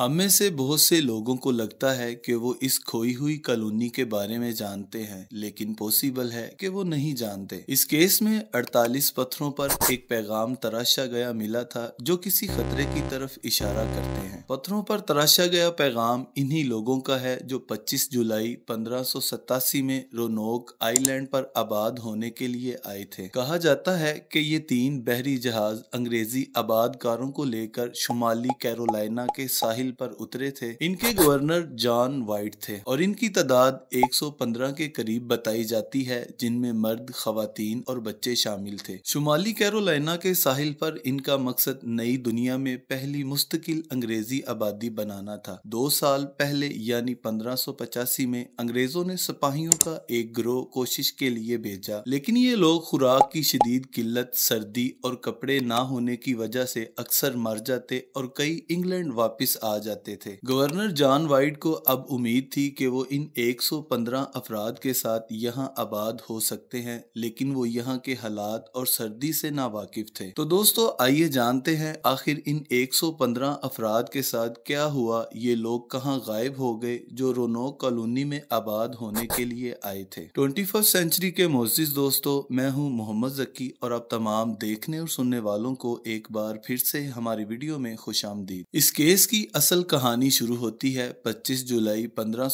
हम में से बहुत से लोगों को लगता है कि वो इस खोई हुई कॉलोनी के बारे में जानते हैं लेकिन पॉसिबल है कि वो नहीं जानते इस केस में 48 पत्थरों पर एक पैगाम तराशा गया मिला था जो किसी खतरे की तरफ इशारा करते हैं पत्थरों पर तराशा गया पैगाम इन्हीं लोगों का है जो 25 जुलाई पंद्रह में रोनोक आईलैंड पर आबाद होने के लिए आए थे कहा जाता है की ये तीन बहरी जहाज अंग्रेजी आबादकारों को लेकर शुमाली कैरोलाइना के साहिल साहिल पर उतरे थे इनके गवर्नर जॉन वाइट थे और इनकी तादाद 115 के करीब बताई जाती है जिनमें मर्द खातन और बच्चे शामिल थे शुमाली कैरोलिना के साहिल पर इनका मकसद नई दुनिया में पहली मुस्तकिल अंग्रेजी आबादी बनाना था दो साल पहले यानी पंद्रह में अंग्रेजों ने सिपाहियों का एक ग्रोह कोशिश के लिए भेजा लेकिन ये लोग खुराक की शदीद किल्लत सर्दी और कपड़े ना होने की वजह से अक्सर मर जाते और कई इंग्लैंड वापस आ जाते थे गवर्नर जॉन वाइट को अब उम्मीद थी कि वो इन 115 अफराद के साथ यहाँ आबाद हो सकते हैं लेकिन वो यहाँ के हालात और सर्दी से नावाकिफ थे तो दोस्तों आइए जानते हैं आखिर इन 115 अफराद के साथ क्या हुआ ये लोग कहाँ गायब हो गए जो रोनोक कॉलोनी में आबाद होने के लिए आए थे ट्वेंटी सेंचुरी के मोजिज दोस्तों मैं हूँ मोहम्मद जकी और अब तमाम देखने और सुनने वालों को एक बार फिर से हमारी वीडियो में खुश आमदी इस केस की असल कहानी शुरू होती है 25 जुलाई पंद्रह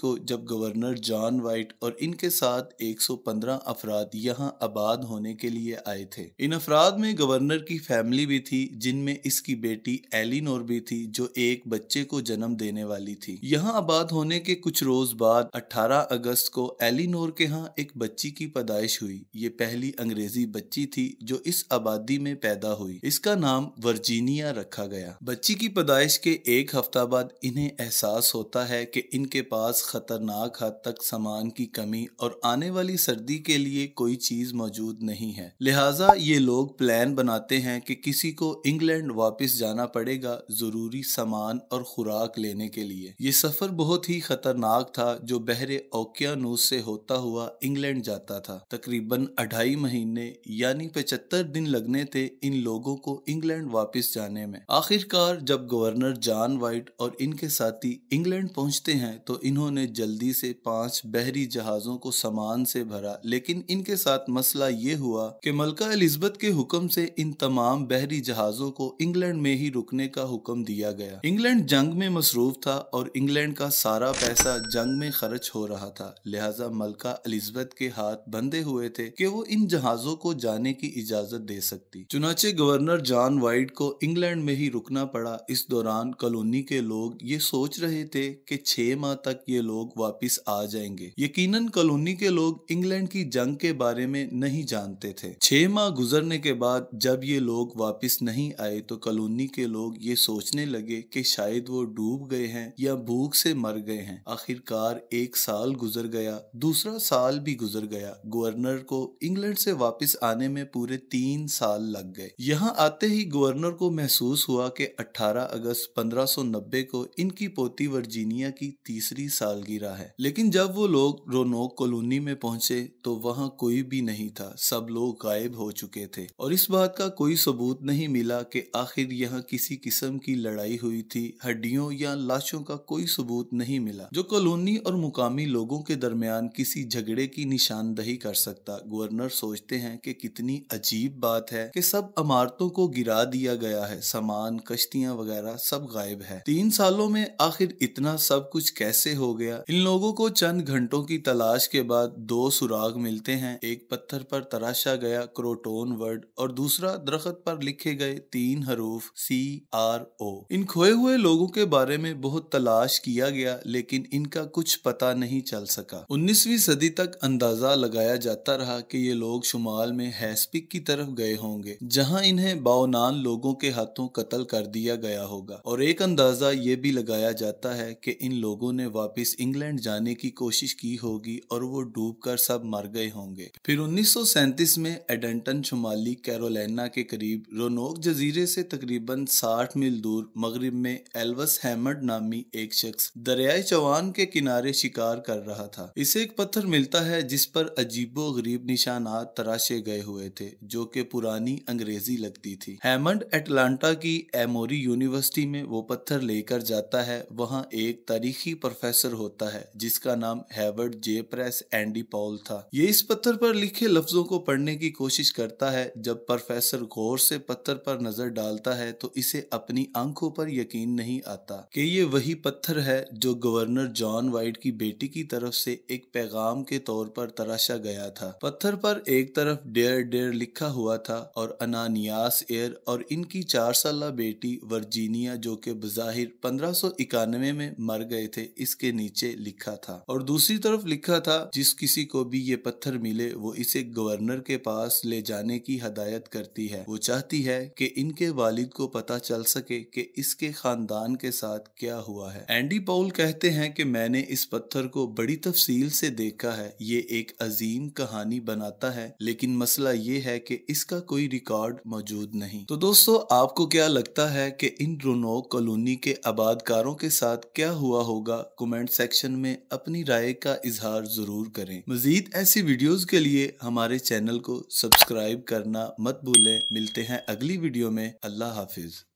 को जब गवर्नर जॉन वाइट और इनके साथ 115 अफराद यहाँ आबाद होने के लिए आए थे इन अफराद में गवर्नर की फैमिली भी थी जिनमें इसकी बेटी एलिनोर भी थी जो एक बच्चे को जन्म देने वाली थी यहाँ आबाद होने के कुछ रोज बाद 18 अगस्त को एलिनोर के यहाँ एक बच्ची की पैदाइश हुई ये पहली अंग्रेजी बच्ची थी जो इस आबादी में पैदा हुई इसका नाम वर्जीनिया रखा गया बच्ची की पैदाइश पैदाइश के एक हफ्ता बाद इन्हें एहसास होता है कि इनके पास खतरनाक हद तक सामान की कमी और आने वाली सर्दी के लिए कोई चीज मौजूद नहीं है लिहाजा ये लोग प्लान बनाते हैं कि किसी को इंग्लैंड वापस जाना पड़ेगा जरूरी सामान और खुराक लेने के लिए ये सफर बहुत ही खतरनाक था जो बहरे ओकियानूस से होता हुआ इंग्लैंड जाता था तकरीबन अढ़ाई महीने यानी पचहत्तर दिन लगने थे इन लोगों को इंग्लैंड वापस जाने में आखिरकार जब गवर्नर ओनर जॉन वाइट और इनके साथी इंग्लैंड पहुंचते हैं तो इन्होंने जल्दी से पांच बहरी जहाजों को सामान से भरा लेकिन इनके साथ मसला ये हुआ कि मलका एलिजबेथ के हुक्म से इन तमाम बहरी जहाजों को इंग्लैंड में ही रुकने का हुक्म दिया गया इंग्लैंड जंग में मसरूफ था और इंग्लैंड का सारा पैसा जंग में खर्च हो रहा था लिहाजा मलका एलिजबेथ के हाथ बंधे हुए थे की वो इन जहाजों को जाने की इजाजत दे सकती चुनाचे गवर्नर जॉन वाइट को इंग्लैंड में ही रुकना पड़ा इस दौरान दौरान कॉलोनी के लोग ये सोच रहे थे कि छह माह तक ये लोग वापस आ जाएंगे यकीनन कॉलोनी के लोग इंग्लैंड की जंग के बारे में नहीं जानते थे छह माह गुजरने के बाद जब ये लोग वापस नहीं आए तो कॉलोनी के लोग ये सोचने लगे कि शायद वो डूब गए हैं या भूख से मर गए हैं आखिरकार एक साल गुजर गया दूसरा साल भी गुजर गया गवर्नर को इंग्लैंड से वापिस आने में पूरे तीन साल लग गए यहाँ आते ही गवर्नर को महसूस हुआ कि 18 अगस्त अगस्त 1590 को इनकी पोती वर्जीनिया की तीसरी सालगिरह है लेकिन जब वो लोग रोनोक कॉलोनी में पहुंचे तो वहां कोई भी नहीं था सब लोग गायब हो चुके थे और इस बात का कोई सबूत नहीं मिला कि आखिर यहाँ किसी किस्म की लड़ाई हुई थी हड्डियों या लाशों का कोई सबूत नहीं मिला जो कॉलोनी और मुकामी लोगों के दरमियान किसी झगड़े की निशानदही कर सकता गवर्नर सोचते हैं कि कितनी अजीब बात है कि सब इमारतों को गिरा दिया गया है सामान कश्तियां वगैरह सब सब गायब है तीन सालों में आखिर इतना सब कुछ कैसे हो गया इन लोगों को चंद घंटों की तलाश के बाद दो सुराग मिलते हैं एक पत्थर पर तराशा गया क्रोटोन वर्ड और दूसरा दरख्त पर लिखे गए तीन हरूफ सी आर ओ इन खोए हुए लोगों के बारे में बहुत तलाश किया गया लेकिन इनका कुछ पता नहीं चल सका उन्नीसवी सदी तक अंदाजा लगाया जाता रहा कि ये लोग शुमाल में हैस्पिक की तरफ गए होंगे जहां इन्हें बावनान लोगों के हाथों कत्ल कर दिया गया होगा और एक अंदाज़ा ये भी लगाया जाता है कि इन लोगों ने वापस इंग्लैंड जाने की कोशिश की होगी और वो डूब कर सब मर गए होंगे फिर सैंतीस में एडेंटन शुमाली कैरोलिना के करीब रोनोक जजीरे से तकरीबन 60 मील दूर मगरब में एल्वस हैमर्ड नामी एक शख्स दरियाए चौहान के किनारे शिकार कर रहा था इसे एक पत्थर मिलता है जिस पर अजीबो गरीब निशाना तराशे गए हुए थे जो कि पुरानी अंग्रेजी लगती थी हेमंड एटलांटा की एमोरी यूनिवर्सिटी में में वो पत्थर लेकर जाता है वहाँ एक तारीखी प्रोफेसर होता है जिसका नाम Hayward J Press Andy Paul था ये इस पत्थर पर लिखे लफ्जों को पढ़ने की कोशिश करता है जब प्रोफेसर गौर से पत्थर पर नजर डालता है तो इसे अपनी आंखों पर यकीन नहीं आता कि ये वही पत्थर है जो गवर्नर जॉन वाइट की बेटी की तरफ से एक पैगाम के तौर पर तराशा गया था पत्थर पर एक तरफ डेयर डेयर लिखा हुआ था और अनानियास एयर और इनकी चार साल बेटी वर्जीनिया जो कि बज़ाहिर पंद्रह में मर गए थे इसके नीचे लिखा था और दूसरी तरफ लिखा था जिस किसी को भी ये पत्थर मिले वो इसे गवर्नर के पास ले जाने की हदायत करती है वो चाहती है कि इनके वालिद को पता चल सके कि इसके खानदान के साथ क्या हुआ है एंडी पॉल कहते हैं कि मैंने इस पत्थर को बड़ी तफसील से देखा है ये एक अजीम कहानी बनाता है लेकिन मसला ये है कि इसका कोई रिकॉर्ड मौजूद नहीं तो दोस्तों आपको क्या लगता है कि इन दोनों नो कॉलोनी के आबादकारों के साथ क्या हुआ होगा कमेंट सेक्शन में अपनी राय का इजहार जरूर करें मजीद ऐसी वीडियोस के लिए हमारे चैनल को सब्सक्राइब करना मत भूलें मिलते हैं अगली वीडियो में अल्लाह हाफिज